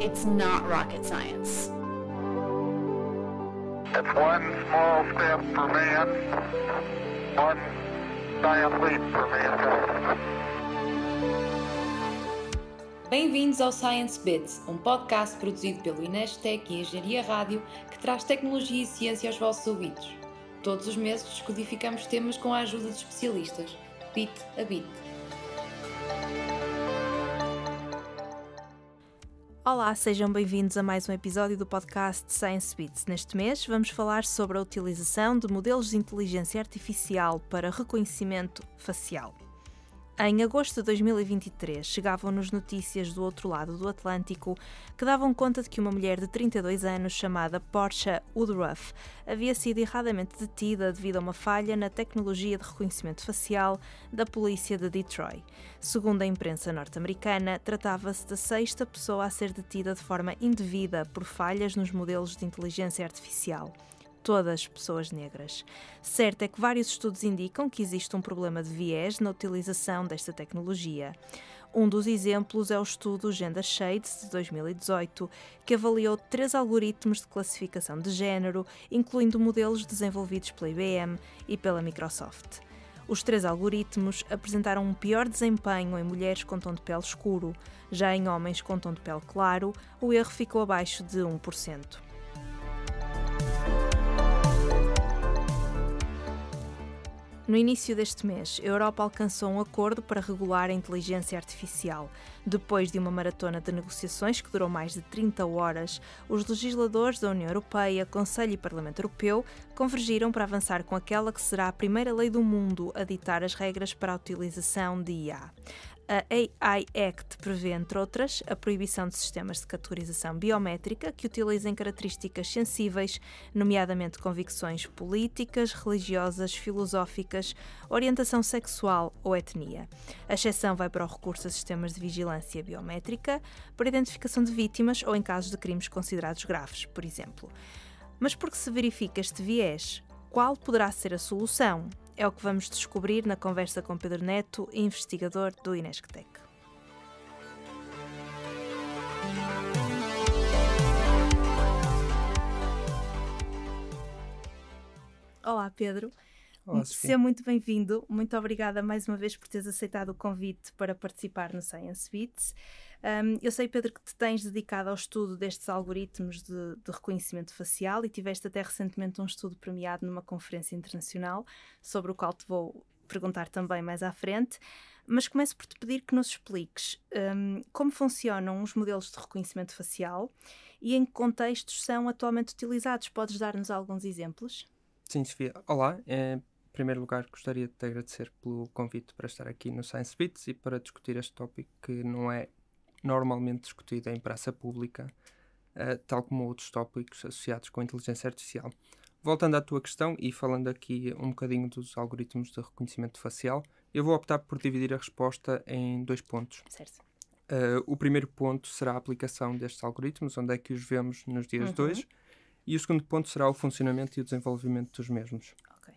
It's not rocket science. It's one small step for man, one giant leap for mankind. Bem-vindos ao Science Bits, um podcast produzido pelo Inestec e Engenharia Rádio que traz tecnologia e ciência aos vossos ouvidos. Todos os meses descodificamos temas com a ajuda de especialistas, bit a bit Olá, sejam bem-vindos a mais um episódio do podcast Science Beats. Neste mês vamos falar sobre a utilização de modelos de inteligência artificial para reconhecimento facial. Em agosto de 2023, chegavam-nos notícias do outro lado do Atlântico que davam conta de que uma mulher de 32 anos chamada Portia Woodruff havia sido erradamente detida devido a uma falha na tecnologia de reconhecimento facial da polícia de Detroit. Segundo a imprensa norte-americana, tratava-se da sexta pessoa a ser detida de forma indevida por falhas nos modelos de inteligência artificial todas as pessoas negras. Certo é que vários estudos indicam que existe um problema de viés na utilização desta tecnologia. Um dos exemplos é o estudo Gender Shades de 2018, que avaliou três algoritmos de classificação de género, incluindo modelos desenvolvidos pela IBM e pela Microsoft. Os três algoritmos apresentaram um pior desempenho em mulheres com tom de pele escuro. Já em homens com tom de pele claro, o erro ficou abaixo de 1%. No início deste mês, a Europa alcançou um acordo para regular a inteligência artificial. Depois de uma maratona de negociações que durou mais de 30 horas, os legisladores da União Europeia, Conselho e Parlamento Europeu convergiram para avançar com aquela que será a primeira lei do mundo a ditar as regras para a utilização de IA. A AI Act prevê, entre outras, a proibição de sistemas de categorização biométrica que utilizem características sensíveis, nomeadamente convicções políticas, religiosas, filosóficas, orientação sexual ou etnia. A exceção vai para o recurso a sistemas de vigilância biométrica para identificação de vítimas ou em casos de crimes considerados graves, por exemplo. Mas por que se verifica este viés? Qual poderá ser a solução? É o que vamos descobrir na conversa com Pedro Neto, investigador do Inesctec. Olá, Pedro. Olá, Seja muito bem-vindo. Muito obrigada mais uma vez por teres aceitado o convite para participar no Science Beats. Um, eu sei, Pedro, que te tens dedicado ao estudo destes algoritmos de, de, reconhecimento facial e tiveste até recentemente um estudo premiado numa conferência internacional, sobre o qual te vou perguntar também mais à frente. Mas começo por te pedir que nos expliques um, como funcionam os modelos de reconhecimento facial e em que contextos são atualmente utilizados. Podes dar-nos alguns exemplos? Sim, Sofia. Olá. É... Em primeiro lugar, gostaria de te agradecer pelo convite para estar aqui no Science Beats e para discutir este tópico que não é normalmente discutida em praça pública, uh, tal como outros tópicos associados com a inteligência artificial. Voltando à tua questão e falando aqui um bocadinho dos algoritmos de reconhecimento facial, eu vou optar por dividir a resposta em dois pontos. Certo. Uh, o primeiro ponto será a aplicação destes algoritmos, onde é que os vemos nos dias uhum. de hoje, e o segundo ponto será o funcionamento e o desenvolvimento dos mesmos. Okay.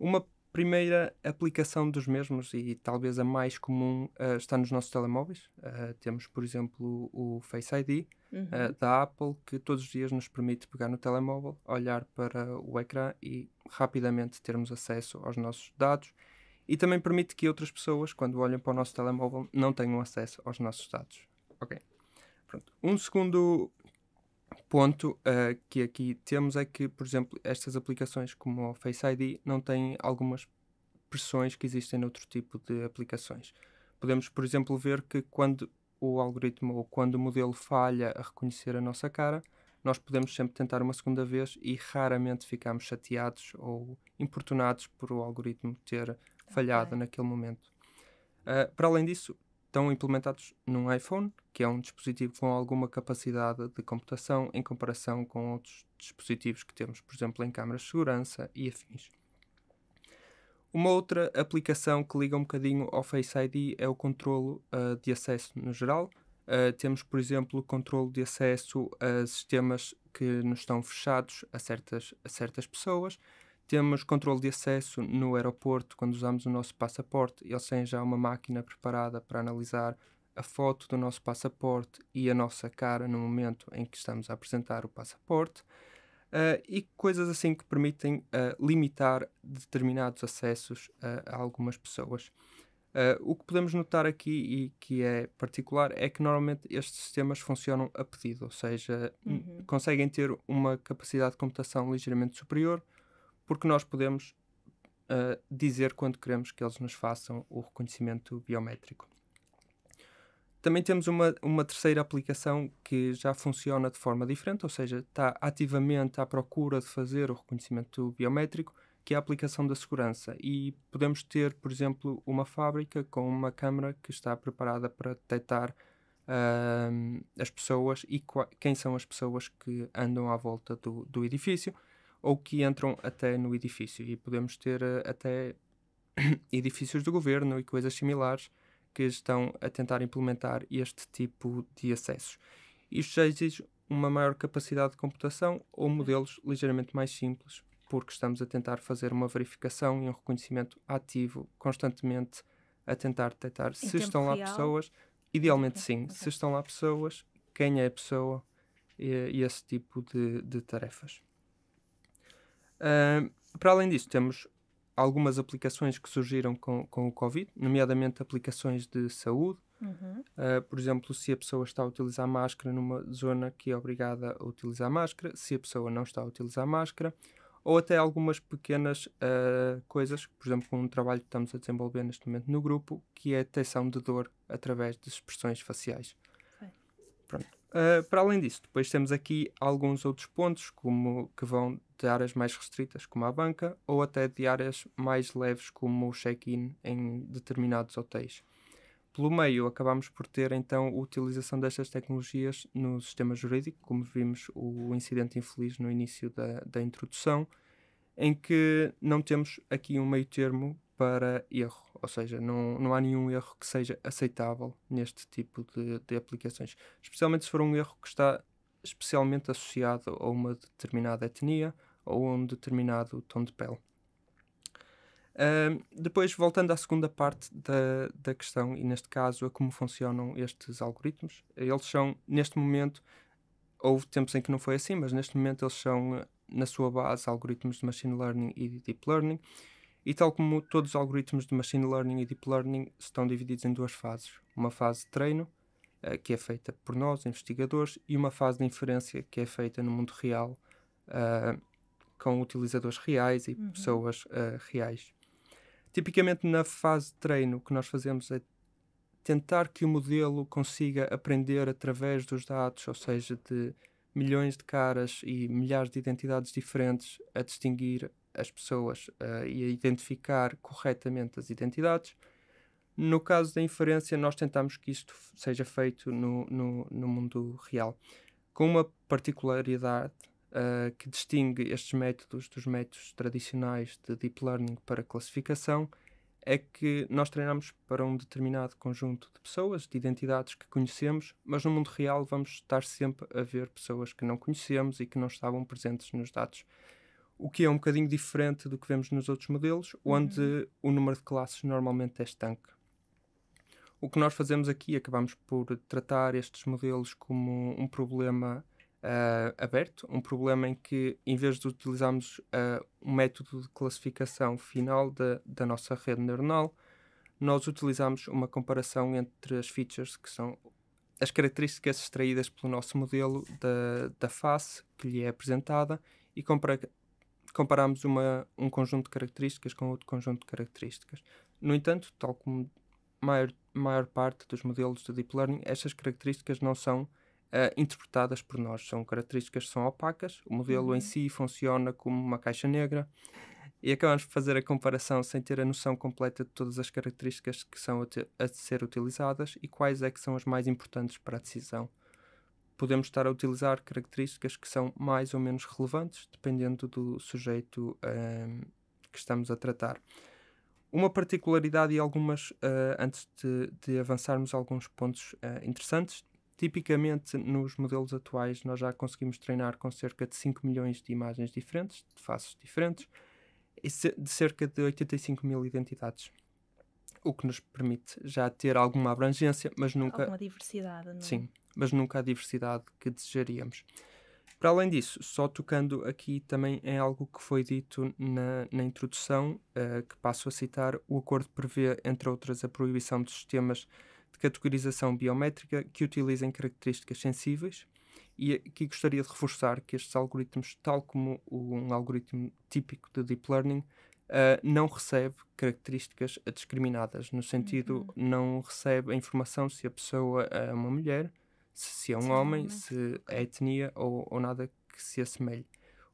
Uma primeira aplicação dos mesmos e talvez a mais comum uh, está nos nossos telemóveis. Uh, temos, por exemplo, o Face ID eh, uhum. uh, da Apple, que todos os dias nos permite pegar no telemóvel, olhar para o ecrã e rapidamente termos acesso aos nossos dados. E também permite que outras pessoas, quando olham para o nosso telemóvel, não tenham acesso aos nossos dados. Ok. Pronto. Um segundo ponto uh, que aqui temos é que, por exemplo, estas aplicações como o Face ID não têm algumas pressões que existem noutro tipo de aplicações. Podemos, por exemplo, ver que quando o algoritmo ou quando o modelo falha a reconhecer a nossa cara, nós podemos sempre tentar uma segunda vez e raramente ficamos chateados ou importunados por o algoritmo ter falhado naquele momento. Uh, para além disso, estão implementados num iPhone, que é um dispositivo com alguma capacidade de computação em comparação com outros dispositivos que temos, por exemplo, em câmaras de segurança e afins. Uma outra aplicação que liga um bocadinho ao Face ID é o controlo uh, de acesso no geral. Uh, temos, por exemplo, o controlo de acesso a sistemas que nos estão fechados a certas, a certas pessoas temos controle de acesso no aeroporto quando usamos o nosso passaporte. Eles têm já uma máquina preparada para analisar a foto do nosso passaporte e a nossa cara no momento em que estamos a apresentar o passaporte. Uh, e coisas assim que permitem uh, limitar determinados acessos uh, a algumas pessoas. Eh, o que podemos notar aqui e que é particular é que normalmente estes sistemas funcionam a pedido, ou seja, uhum. conseguem ter uma capacidade de computação ligeiramente superior, porque nós podemos uh, dizer quando queremos que eles nos façam o reconhecimento biométrico. Também temos uma, uma terceira aplicação que já funciona de forma diferente, ou seja, está ativamente à procura de fazer o reconhecimento biométrico, que é a aplicação da segurança. E podemos ter, por exemplo, uma fábrica com uma câmara que está preparada para detectar uh, as pessoas e quem são as pessoas que andam à volta do, do edifício ou que entram até no edifício. E podemos ter eh, até edifícios do governo e coisas similares que estão a tentar implementar este tipo de acessos. Isto já exige uma maior capacidade de computação ou uhum. modelos ligeiramente mais simples, porque estamos a tentar fazer uma verificação e um reconhecimento ativo constantemente a tentar detectar em se estão lá pessoas, idealmente sim, okay. se estão lá pessoas, quem é a pessoa e, e esse tipo de, de tarefas. Ah, para além disso, temos algumas aplicações que surgiram com, com o Covid, nomeadamente aplicações de saúde. Uhum. Uh, por exemplo, se a pessoa está a utilizar máscara numa zona que é obrigada a utilizar máscara, se a pessoa não está a utilizar máscara, ou até algumas pequenas uh, coisas, por exemplo, com um trabalho que estamos a desenvolver neste momento no grupo, que é a detecção de dor através de expressões faciais. Ah, para além disso, depois temos aqui alguns outros pontos, como que vão de áreas mais restritas, como a banca, ou até de áreas mais leves, como o check-in em determinados hotéis. Pelo meio, acabamos por ter então a utilização destas tecnologias no sistema jurídico, como vimos o incidente infeliz no início da, da introdução, em que não temos aqui um meio termo para erro, ou seja, não, não há nenhum erro que seja aceitável neste tipo de, de aplicações, especialmente se for um erro que está especialmente associado a uma determinada etnia ou a um determinado tom de pele. Uh, depois, voltando à segunda parte da, da questão, e neste caso a como funcionam estes algoritmos, eles são, neste momento, houve tempos em que não foi assim, mas neste momento eles são, na sua base, algoritmos de machine learning e deep learning, e tal como todos os algoritmos de machine learning e deep learning estão divididos em duas fases: uma fase de treino, eh, que é feita por nós, investigadores, e uma fase de inferência, que é feita no mundo real, eh, com utilizadores reais e uhum. pessoas eh, reais. Tipicamente, na fase de treino, o que nós fazemos é tentar que o modelo consiga aprender através dos dados, ou seja, de milhões de caras e milhares de identidades diferentes, a distinguir as pessoas uh, e a identificar corretamente as identidades. No caso da inferência, nós tentamos que isto seja feito no, no, no mundo real, com uma particularidade uh, que distingue estes métodos dos métodos tradicionais de deep learning para classificação, é que nós treinamos para um determinado conjunto de pessoas, de identidades que conhecemos, mas no mundo real vamos estar sempre a ver pessoas que não conhecemos e que não estavam presentes nos dados o que é um bocadinho diferente do que vemos nos outros modelos, onde uhum. o número de classes normalmente é estanque. O que nós fazemos aqui, acabamos por tratar estes modelos como um problema uh, aberto, um problema em que, em vez de utilizarmos uh, um método de classificação final da, da nossa rede neuronal, nós utilizamos uma comparação entre as features, que são as características extraídas pelo nosso modelo da, da face que lhe é apresentada, e compara comparamos uma, um conjunto de características com outro conjunto de características. No entanto, tal como maior, maior parte dos modelos de Deep Learning, estas características não são uh, interpretadas por nós, são características que são opacas, o modelo uhum. em si funciona como uma caixa negra e acabamos de fazer a comparação sem ter a noção completa de todas as características que são a, te, a ser utilizadas e quais é que são as mais importantes para a decisão podemos estar a utilizar características que são mais ou menos relevantes, dependendo do sujeito um, que estamos a tratar. Uma particularidade e algumas, uh, antes de, de, avançarmos alguns pontos uh, interessantes, tipicamente nos modelos atuais nós já conseguimos treinar com cerca de 5 milhões de imagens diferentes, de faces diferentes, e de cerca de 85 mil identidades o que nos permite já ter alguma abrangência, mas nunca. Alguma diversidade, não é? Sim, mas nunca a diversidade que desejaríamos. Para além disso, só tocando aqui também em algo que foi dito na, na introdução, uh, que passo a citar, o acordo prevê, entre outras, a proibição de sistemas de categorização biométrica que utilizem características sensíveis. E aqui gostaria de reforçar que estes algoritmos, tal como um algoritmo típico de deep learning, uh, não recebe características discriminadas, no sentido, uhum. não recebe a informação se a pessoa é uma mulher, se é um Sim, homem, é? se é etnia ou, ou nada que se assemelhe.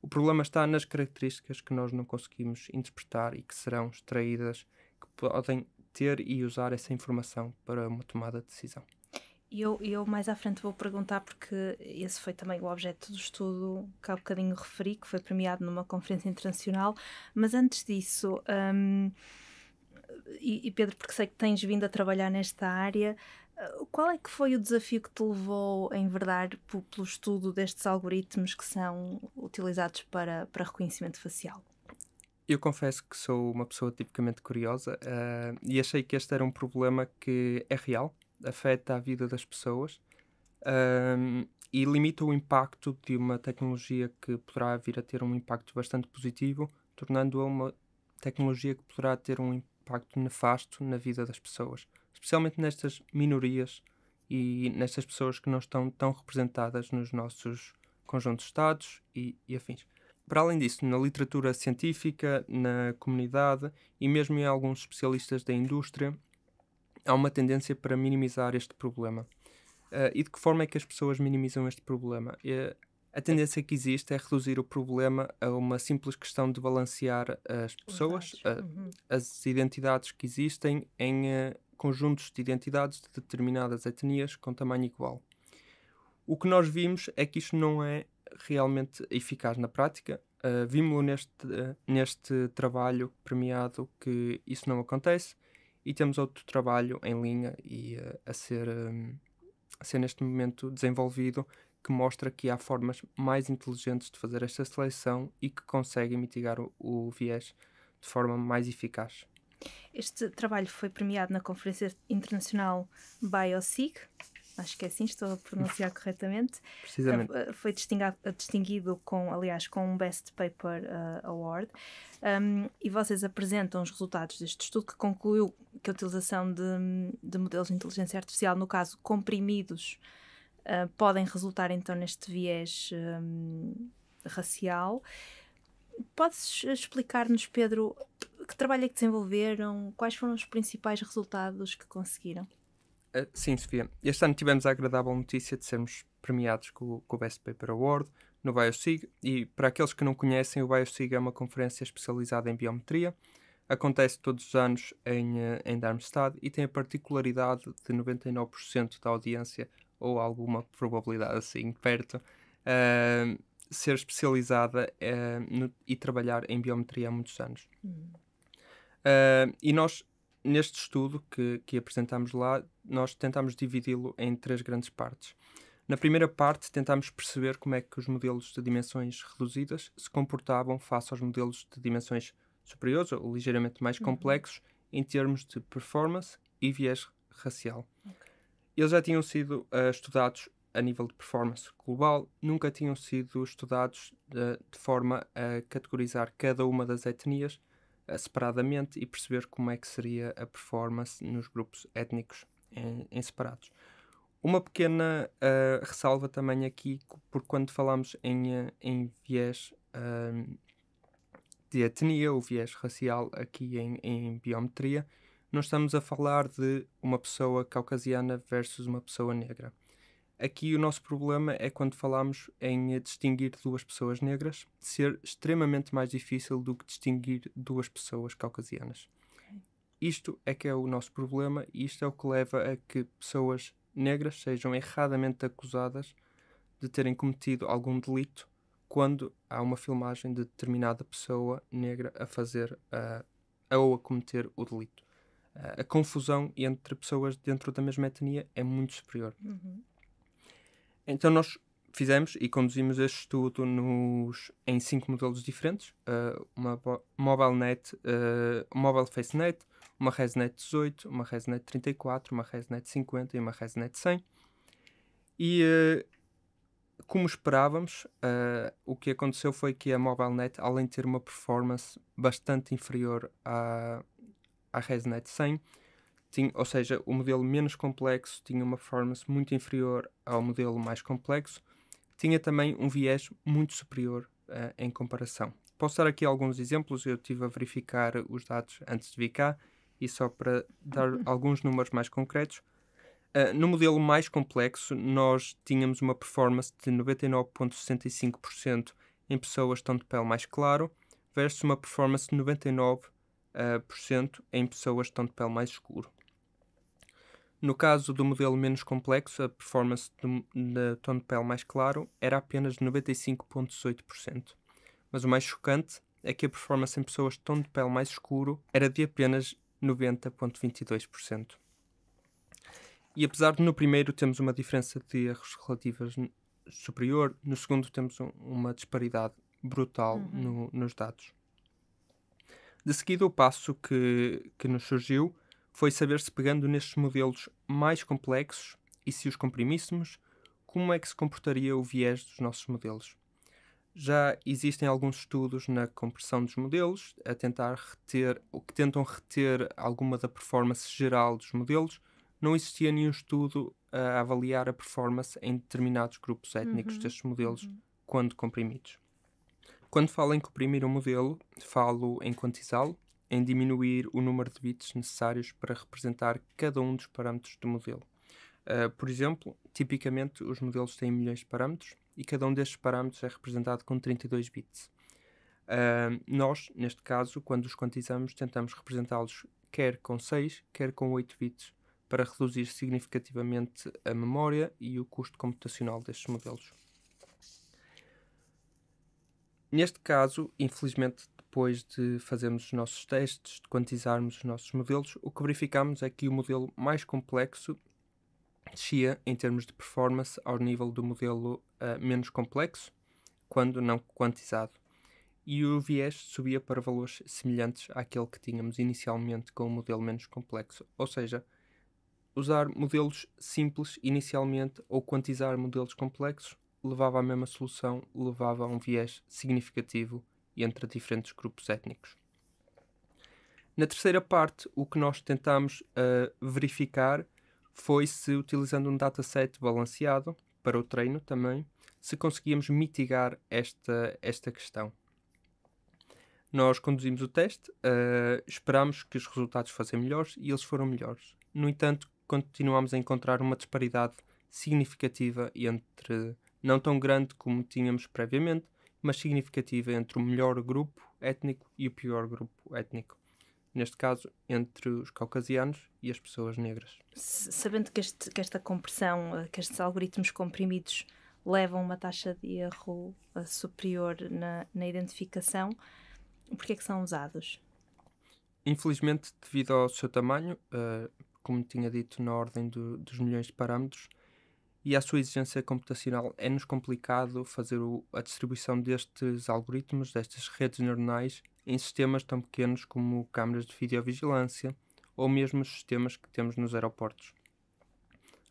O problema está nas características que nós não conseguimos interpretar e que serão extraídas, que podem ter e usar essa informação para uma tomada de decisão. E eu, eu mais à frente vou perguntar, porque esse foi também o objeto do estudo que há um bocadinho referi, que foi premiado numa conferência internacional. Mas antes disso, hum, e, e, Pedro, porque sei que tens vindo a trabalhar nesta área, qual é que foi o desafio que te levou a enverdar pelo estudo destes algoritmos que são utilizados para, para reconhecimento facial? Eu confesso que sou uma pessoa tipicamente curiosa uh, e achei que este era um problema que é real, afeta a vida das pessoas uh, e limita o impacto de uma tecnologia que poderá vir a ter um impacto bastante positivo, tornando-a uma tecnologia que poderá ter um impacto impacto nefasto na vida das pessoas, especialmente nestas minorias e nestas pessoas que não estão tão representadas nos nossos conjuntos de Estados e, e afins. Para além disso, na literatura científica, na comunidade e mesmo em alguns especialistas da indústria, há uma tendência para minimizar este problema. Uh, e de que forma é que as pessoas minimizam este problema? Uh, a tendência que existe é reduzir o problema a uma simples questão de balancear as pessoas, a, uhum. as identidades que existem em uh, conjuntos de identidades de determinadas etnias com tamanho igual. O que nós vimos é que isto não é realmente eficaz na prática. Uh, eh, vimos neste, uh, neste trabalho premiado que isso não acontece e temos outro trabalho em linha e uh, a, ser, um, a ser neste momento desenvolvido que mostra que há formas mais inteligentes de fazer esta seleção e que conseguem mitigar o, o viés de forma mais eficaz. Este trabalho foi premiado na Conferência Internacional BioSig, acho que é assim, estou a pronunciar corretamente. Precisamente. Eh, foi distinguido com, aliás, com um Best Paper uh, Award. Um, e vocês apresentam os resultados deste estudo que concluiu que a utilização de, de modelos de inteligência artificial, no caso comprimidos, eh, podem resultar então neste viés um, racial. Podes explicar-nos, Pedro, que trabalho é que desenvolveram? Quais foram os principais resultados que conseguiram? Uh, sim, Sofia. Este ano tivemos a agradável notícia de sermos premiados com, com o Best Paper Award no BioSig. E para aqueles que não conhecem, o BioSig é uma conferência especializada em biometria. Acontece todos os anos em, eh, em Darmstadt e tem a particularidade de 99% da audiência ou alguma probabilidade assim perto, uh, ser especializada uh, no, e trabalhar em biometria há muitos anos. Uhum. Uh, e nós, neste estudo que, que apresentamos lá, nós tentamos dividi-lo em três grandes partes. Na primeira parte, tentámos perceber como é que os modelos de dimensões reduzidas se comportavam face aos modelos de dimensões superiores ou ligeiramente mais uhum. complexos uhum. em termos de performance e viés racial. Eles já tinham sido uh, estudados a nível de performance global, nunca tinham sido estudados de, eh, de forma a categorizar cada uma das etnias eh, separadamente e perceber como é que seria a performance nos grupos étnicos em, em separados. Uma pequena uh, ressalva também aqui, por quando falamos em, em viés uh, de etnia ou viés racial aqui em, em biometria, não estamos a falar de uma pessoa caucasiana versus uma pessoa negra. Aqui o nosso problema é quando falamos em distinguir duas pessoas negras, ser extremamente mais difícil do que distinguir duas pessoas caucasianas. Isto é que é o nosso problema e isto é o que leva a que pessoas negras sejam erradamente acusadas de terem cometido algum delito quando há uma filmagem de determinada pessoa negra a fazer uh, ou a cometer o delito a, confusão entre pessoas dentro da mesma etnia é muito superior. Uhum. Então nós fizemos e conduzimos este estudo nos, em cinco modelos diferentes: uh, uma MobileNet, uh, Mobile uma ResNet 18, uma ResNet 34, uma ResNet 50 e uma ResNet 100. E uh, como esperávamos, uh, o que aconteceu foi que a MobileNet, além de ter uma performance bastante inferior à, à ResNet 100, tinha, ou seja, o modelo menos complexo tinha uma performance muito inferior ao modelo mais complexo, tinha também um viés muito superior uh, em comparação. Posso dar aqui alguns exemplos, eu estive a verificar os dados antes de vir cá, e só para dar alguns números mais concretos. Uh, no modelo mais complexo, nós tínhamos uma performance de 99,65% em pessoas que estão de pele mais claro, versus uma performance de 99% uh, em pessoas que estão de pele mais escuro. No caso do modelo menos complexo, a performance de tom de pele mais claro era apenas de 95,18%. Mas o mais chocante é que a performance em pessoas de tom de pele mais escuro era de apenas 90,22%. E apesar de no primeiro termos uma diferença de erros relativas superior, no segundo temos um, uma disparidade brutal uhum. no, nos dados. De seguida, o passo que, que nos surgiu foi saber se pegando nestes modelos mais complexos e se os comprimíssemos, como é que se comportaria o viés dos nossos modelos. Já existem alguns estudos na compressão dos modelos, a tentar reter, o que tentam reter alguma da performance geral dos modelos. Não existia nenhum estudo a avaliar a performance em determinados grupos étnicos uhum. destes modelos uhum. quando comprimidos. Quando falo em comprimir um modelo, falo em quantizá-lo, em diminuir o número de bits necessários para representar cada um dos parâmetros do modelo. Uh, por exemplo, tipicamente os modelos têm milhões de parâmetros e cada um destes parâmetros é representado com 32 bits. Uh, nós, neste caso, quando os quantizamos, tentamos representá-los quer com 6, quer com 8 bits, para reduzir significativamente a memória e o custo computacional destes modelos. Neste caso, infelizmente, depois de fazermos os nossos testes, de quantizarmos os nossos modelos, o que verificamos é que o modelo mais complexo descia em termos de performance ao nível do modelo uh, menos complexo, quando não quantizado. E o viés subia para valores semelhantes àquele que tínhamos inicialmente com o modelo menos complexo. Ou seja, usar modelos simples inicialmente ou quantizar modelos complexos levava à mesma solução, levava a um viés significativo entre diferentes grupos étnicos. Na terceira parte, o que nós tentámos uh, eh, verificar foi se, utilizando um dataset balanceado para o treino também, se conseguíamos mitigar esta, esta questão. Nós conduzimos o teste, uh, eh, esperámos que os resultados fossem melhores e eles foram melhores. No entanto, continuámos a encontrar uma disparidade significativa entre não tão grande como tínhamos previamente, mas significativa entre o melhor grupo étnico e o pior grupo étnico. Neste caso, entre os caucasianos e as pessoas negras. Sabendo que, este, que esta compressão, eh, que estes algoritmos comprimidos levam uma taxa de erro eh, superior na, na identificação, por é que são usados? Infelizmente, devido ao seu tamanho, uh, como tinha dito, na ordem do, dos milhões de parâmetros, e à sua exigência computacional, é-nos complicado fazer o, a distribuição destes algoritmos, destas redes neuronais, em sistemas tão pequenos como câmaras de videovigilância ou mesmo os sistemas que temos nos aeroportos.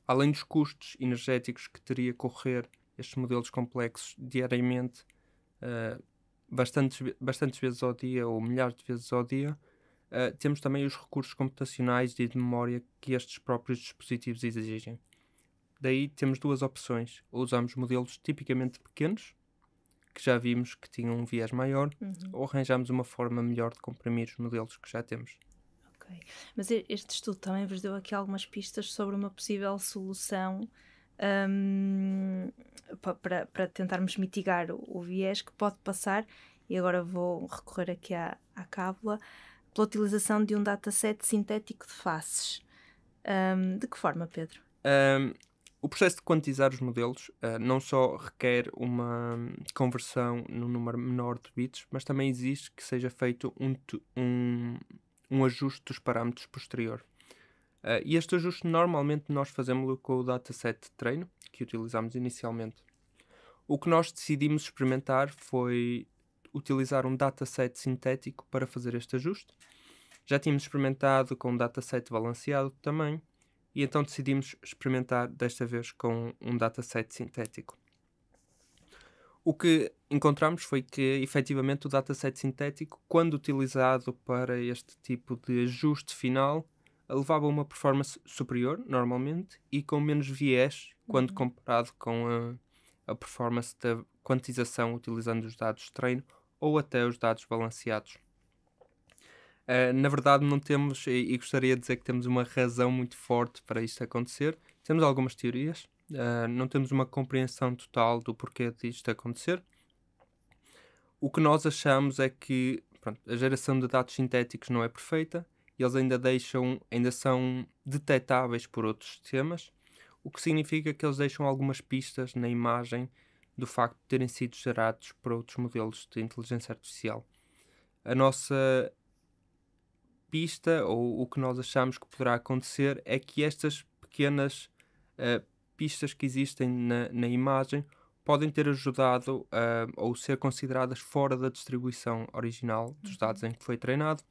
Além dos custos energéticos que teria correr estes modelos complexos diariamente, uh, bastantes, bastantes vezes ao dia ou milhares de vezes ao dia, uh, temos também os recursos computacionais e de memória que estes próprios dispositivos exigem. Daí temos duas opções. Ou usamos modelos tipicamente pequenos, que já vimos que tinham um viés maior, uhum. ou arranjamos uma forma melhor de comprimir os modelos que já temos. Ok. Mas este estudo também vos deu aqui algumas pistas sobre uma possível solução um, para, para tentarmos mitigar o, o, viés que pode passar, e agora vou recorrer aqui à, à cábula, pela utilização de um dataset sintético de faces. Um, de que forma, Pedro? Um, o processo de quantizar os modelos uh, não só requer uma conversão num número menor de bits, mas também exige que seja feito um, um, um ajuste dos parâmetros posterior. Uh, e este ajuste normalmente nós fazemos com o dataset de treino que utilizamos inicialmente. O que nós decidimos experimentar foi utilizar um dataset sintético para fazer este ajuste. Já tínhamos experimentado com um dataset balanceado também, e então decidimos experimentar desta vez com um dataset sintético. O que encontramos foi que, efetivamente, o dataset sintético, quando utilizado para este tipo de ajuste final, levava a uma performance superior, normalmente, e com menos viés quando uhum. comparado com a, a performance da quantização utilizando os dados de treino ou até os dados balanceados. Uh, na verdade, não temos, e, e, gostaria de dizer que temos uma razão muito forte para isto acontecer. Temos algumas teorias, uh, não temos uma compreensão total do porquê disto acontecer. O que nós achamos é que pronto, a geração de dados sintéticos não é perfeita e eles ainda deixam, ainda são detectáveis por outros sistemas, o que significa que eles deixam algumas pistas na imagem do facto de terem sido gerados por outros modelos de inteligência artificial. A nossa pista, ou o que nós achamos que poderá acontecer, é que estas pequenas uh, pistas que existem na, na, imagem podem ter ajudado uh, ou ser consideradas fora da distribuição original dos uhum. dados em que foi treinado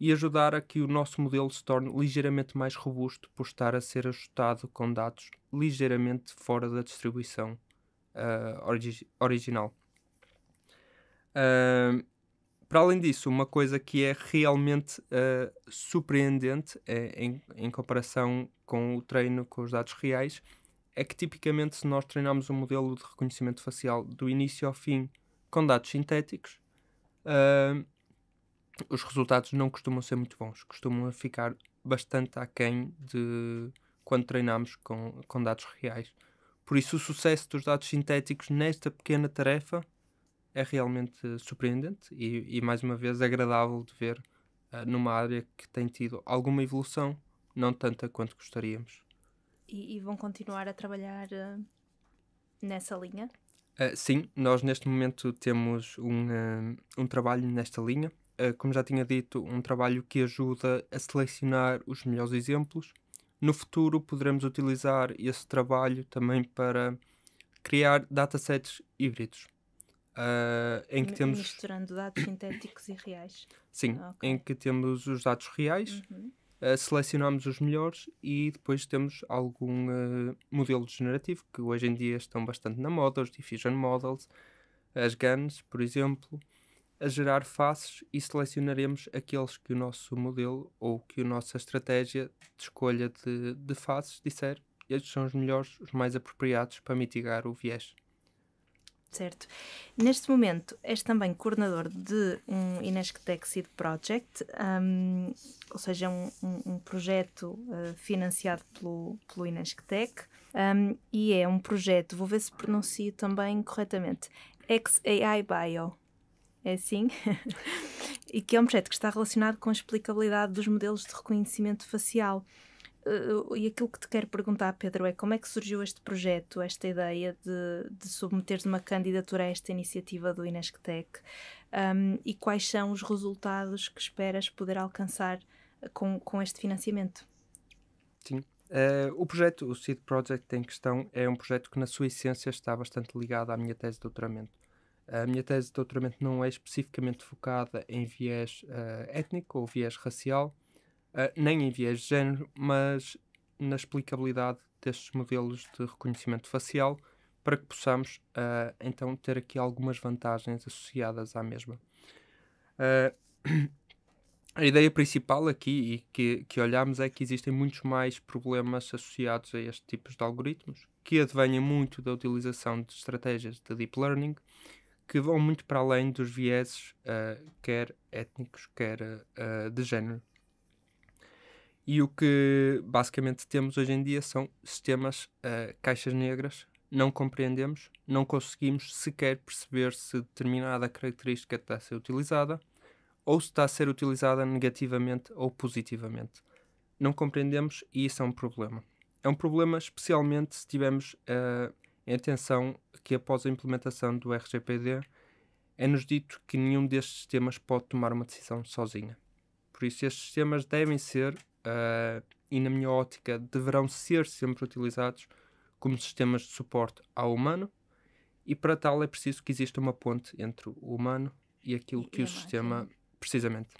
e ajudar a que o nosso modelo se torne ligeiramente mais robusto por estar a ser ajustado com dados ligeiramente fora da distribuição uh, origi original. Uh, para além disso, uma coisa que é realmente uh, surpreendente é, em, em comparação com o treino com os dados reais é que tipicamente se nós treinarmos um modelo de reconhecimento facial do início ao fim com dados sintéticos, uh, os resultados não costumam ser muito bons, costumam ficar bastante aquém de quando treinamos com, com dados reais. Por isso, o sucesso dos dados sintéticos nesta pequena tarefa é realmente surpreendente e, e mais uma vez agradável de ver uh, numa área que tem tido alguma evolução, não tanta quanto gostaríamos. E, e vão continuar a trabalhar uh, nessa linha? Uh, sim, nós neste momento temos um, um trabalho nesta linha. como já tinha dito, um trabalho que ajuda a selecionar os melhores exemplos. No futuro, poderemos utilizar esse trabalho também para criar datasets híbridos Uh, em que temos misturando dados sintéticos e reais. Sim, okay. em que temos os dados reais, uhum. uh, selecionamos os melhores e depois temos algum uh, modelo generativo que hoje em dia estão bastante na moda, os diffusion models, as GANs, por exemplo, a gerar faces e selecionaremos aqueles que o nosso modelo ou que a nossa estratégia de escolha de, de faces disser estes são os melhores, os mais apropriados para mitigar o viés. Certo. Neste momento és também coordenador de um Inesctec Seed Project, um, ou seja, um, um projeto uh, financiado pelo, pelo Inesctec, um, e é um projeto, vou ver se pronuncio também corretamente, XAI Bio. É assim? e que é um projeto que está relacionado com a explicabilidade dos modelos de reconhecimento facial. Uh, e aquilo que te quero perguntar, Pedro, é como é que surgiu este projeto, esta ideia de, de submeteres uma candidatura a esta iniciativa do Inesctec um, e quais são os resultados que esperas poder alcançar eh, com, com este financiamento? Sim. Uh, o projeto, o Seed Project em questão, é um projeto que na sua essência está bastante ligado à minha tese de doutoramento. A minha tese de doutoramento não é especificamente focada em viés uh, étnico ou viés racial, uh, nem em viés de género, mas na explicabilidade destes modelos de reconhecimento facial para que possamos uh, então ter aqui algumas vantagens associadas à mesma. Uh, a ideia principal aqui e que, que olhamos é que existem muitos mais problemas associados a este tipo de algoritmos que advêm muito da utilização de estratégias de deep learning que vão muito para além dos vieses uh, quer étnicos, quer de género. E o que basicamente temos hoje em dia são sistemas uh, caixas negras. Não compreendemos, não conseguimos sequer perceber se determinada característica está a ser utilizada ou se está a ser utilizada negativamente ou positivamente. Não compreendemos e isso é um problema. É um problema especialmente se tivermos uh, em atenção que após a implementação do RGPD é-nos dito que nenhum destes sistemas pode tomar uma decisão sozinha. Por isso, estes sistemas devem ser uh, e, na minha ótica, deverão ser sempre utilizados como sistemas de suporte ao humano, e para tal é preciso que exista uma ponte entre o humano e aquilo que e o sistema precisamente.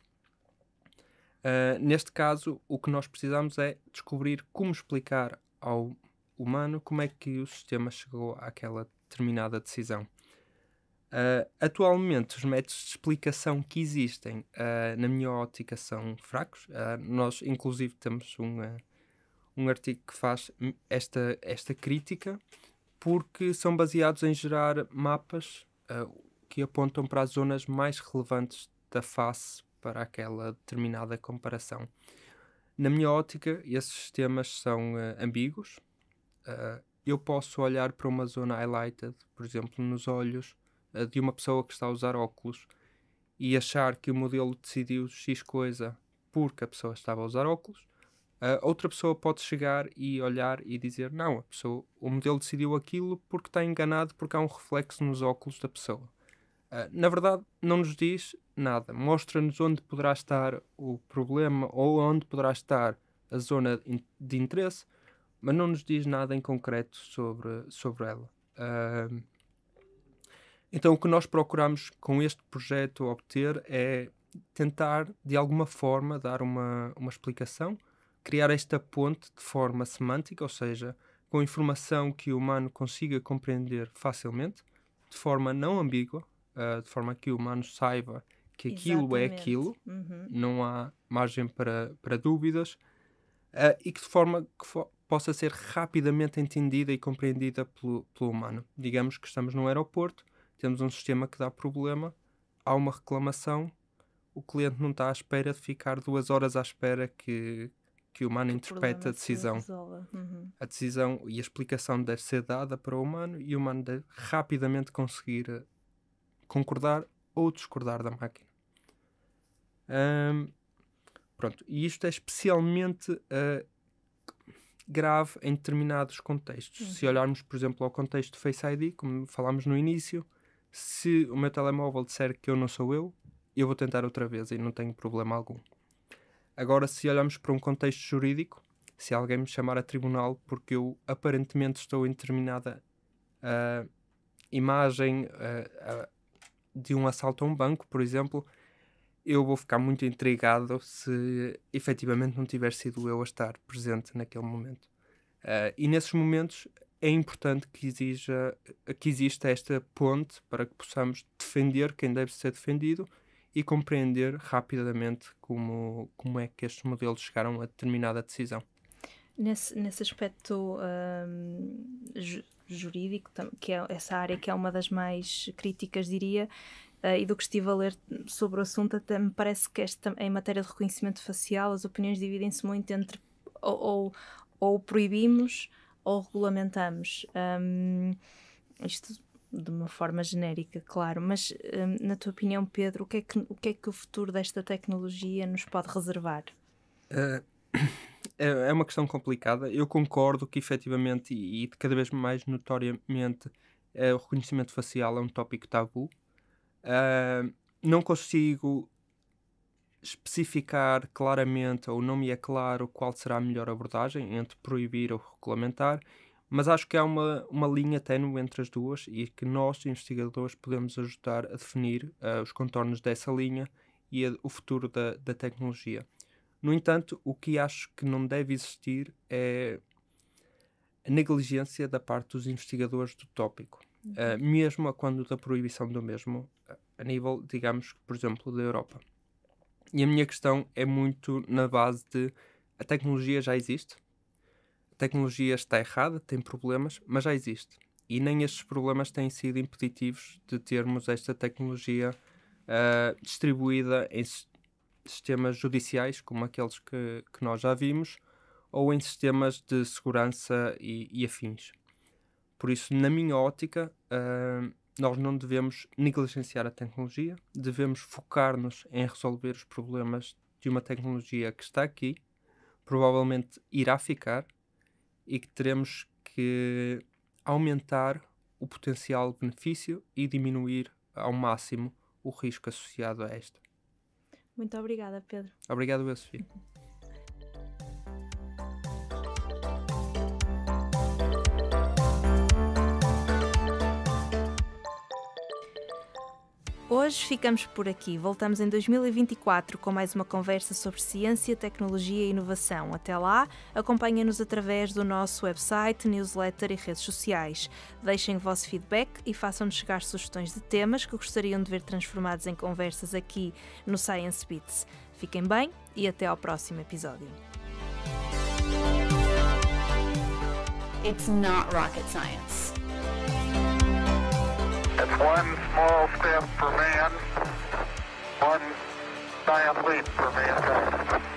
Uh, neste caso, o que nós precisamos é descobrir como explicar ao humano como é que o sistema chegou àquela determinada decisão. Uh, atualmente, os métodos de explicação que existem, uh, na minha ótica, são fracos. Uh, nós, inclusive, temos uma, um artigo que faz esta, esta crítica, porque são baseados em gerar mapas que apontam para as zonas mais relevantes da face para aquela determinada comparação. Na minha ótica, esses sistemas são ambíguos. eu posso olhar para uma zona highlighted, por exemplo, nos olhos de uma pessoa que está a usar óculos e achar que o modelo decidiu X coisa porque a pessoa estava a usar óculos, a outra pessoa pode chegar e olhar e dizer: não, a pessoa, o modelo decidiu aquilo porque está enganado, porque há um reflexo nos óculos da pessoa. Uh, na verdade, não nos diz nada. Mostra-nos onde poderá estar o problema ou onde poderá estar a zona de interesse, mas não nos diz nada em concreto sobre, sobre ela. Uh, então, o que nós procuramos com este projeto obter é tentar, de alguma forma, dar uma, uma explicação, criar esta ponte de forma semântica, ou seja, com informação que o humano consiga compreender facilmente, de forma não ambígua, uh, de forma que o humano saiba que aquilo é Exatamente. é aquilo, uhum. não há margem para, para dúvidas, uh, e que de forma que possa ser rapidamente entendida e compreendida pelo, pelo humano. Digamos que estamos num aeroporto temos um sistema que dá problema, há uma reclamação, o cliente não está à espera de ficar duas horas à espera que, que o humano que interprete a decisão. Uhum. A decisão e a explicação deve ser dada para o humano e o humano deve rapidamente conseguir eh, concordar ou discordar da máquina. Um, pronto, e isto é especialmente uh, grave em determinados contextos. Uhum. Se olharmos, por exemplo, ao contexto do Face ID, como falámos no início, se o meu telemóvel disser que eu não sou eu, eu vou tentar outra vez e não tenho problema algum. Agora, se olharmos para um contexto jurídico, se alguém me chamar a tribunal porque eu aparentemente estou em determinada uh, imagem uh, uh, de um assalto a um banco, por exemplo, eu vou ficar muito intrigado se efetivamente não tiver sido eu a estar presente naquele momento. e nesses momentos é importante que, exija, que exista esta ponte para que possamos defender quem deve ser defendido e compreender rapidamente como, como é que estes modelos chegaram a determinada decisão. Nesse, nesse aspecto hum, ju jurídico, que é essa área que é uma das mais críticas, diria, Uh, e do que estive a ler sobre o assunto, até me parece que esta, em matéria de reconhecimento facial as opiniões dividem-se muito entre ou, ou, ou proibimos ou regulamentamos? Um, isto de uma forma genérica, claro, mas um, na tua opinião, Pedro, o que, é que, o que é que o futuro desta tecnologia nos pode reservar? Uh, é uma questão complicada. Eu concordo que efetivamente e, e cada vez mais notoriamente uh, o reconhecimento facial é um tópico tabu. Uh, não consigo especificar claramente ou não me é claro qual será a melhor abordagem entre proibir ou regulamentar, mas acho que há uma, uma linha tênue entre as duas e que nós, investigadores, podemos ajudar a definir uh, os contornos dessa linha e a, o futuro da, da tecnologia. No entanto, o que acho que não deve existir é a negligência da parte dos investigadores do tópico, uh, mesmo a quando da proibição do mesmo, a nível, digamos, por exemplo, da Europa. E a minha questão é muito na base de a tecnologia já existe, a tecnologia está errada, tem problemas, mas já existe. E nem estes problemas têm sido impeditivos de termos esta tecnologia uh, distribuída em sistemas judiciais, como aqueles que, que nós já vimos, ou em sistemas de segurança e, e afins. Por isso, na minha ótica, uh, nós não devemos negligenciar a tecnologia, devemos focar-nos em resolver os problemas de uma tecnologia que está aqui, provavelmente irá ficar e que teremos que aumentar o potencial benefício e diminuir ao máximo o risco associado a esta. Muito obrigada, Pedro. Obrigado, eu, Sofia. Hoje ficamos por aqui. Voltamos em 2024 com mais uma conversa sobre ciência, tecnologia e inovação. Até lá, acompanhem nos através do nosso website, newsletter e redes sociais. Deixem o vosso feedback e façam-nos chegar sugestões de temas que gostariam de ver transformados em conversas aqui no Science Beats. Fiquem bem e até ao próximo episódio. It's not rocket science. It's one small step for man, one giant leap for mankind.